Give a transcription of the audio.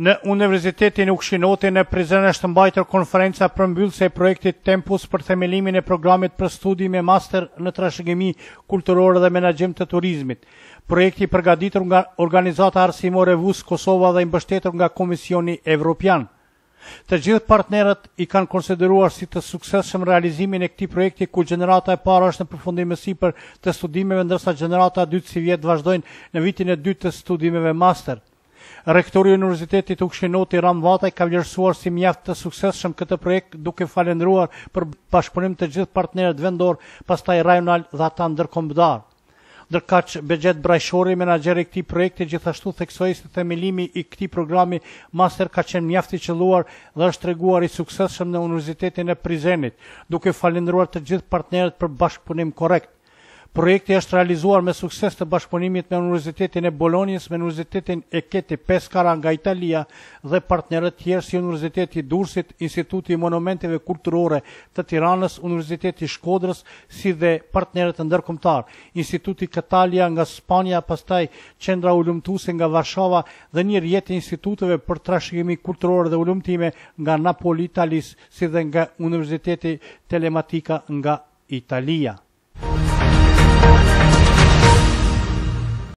në Universitetin Ukshinoti në Prizren është mbajtër konferenca për mbyllëse e projektit Tempus për themelimin e programit për studi me master në trashëgimi kulturore dhe menagjim të turizmit. Projekti përgaditur nga Organizata Arsimore Vus Kosova dhe imbështetur nga Komisioni Evropian. Të gjithë partnerët i kanë konsideruar si të sukseshëm realizimin e këti projekti ku generata e para është në përfundimësi për të studimeve ndërsa generata dytë si vjetë vazhdojnë në vitin e dytë të studimeve masterë. Rektori i Universitetit Ukshinoti Ram Vataj ka vlerësuar si mjaft të suksesshëm këtë projekt duke falendruar për bashkëpunim të gjithë partnerëve vendor, pastaj rajonal dhe ata ndërkombëtar. Ndërkaq Bexhet Brajshori, menaxheri i këtij projekti, gjithashtu theksoi se themelimi i këtij programi master ka qenë mjaft i qelluar dhe është treguar i suksesshëm në Universitetin e Prizrenit, duke falendruar të gjithë partnerët për bashkëpunim korrekt. Projekti është realizuar me sukses të bashkëpunimit me Universitetin e Bolonjës, me Universitetin e Keti Peskara nga Italia dhe partnerët tjerë si Universiteti Dursit, Instituti i Monumenteve Kulturore të Tiranës, Universiteti Shkodrës, si dhe partnerët të ndërkomtar, Instituti Katalia nga Spania, pastaj Qendra Ullumtuse nga Varshava dhe një rjetë institutëve për trashëgimi kulturore dhe ullumtime nga Napoli, Italis, si dhe nga Universiteti Telematika nga Italia.